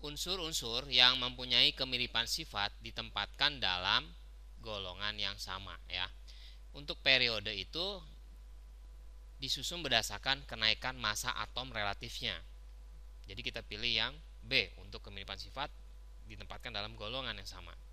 unsur-unsur yang mempunyai kemiripan sifat ditempatkan dalam golongan yang sama ya. Untuk periode itu disusun berdasarkan kenaikan massa atom relatifnya. Jadi kita pilih yang B untuk kemiripan sifat ditempatkan dalam golongan yang sama.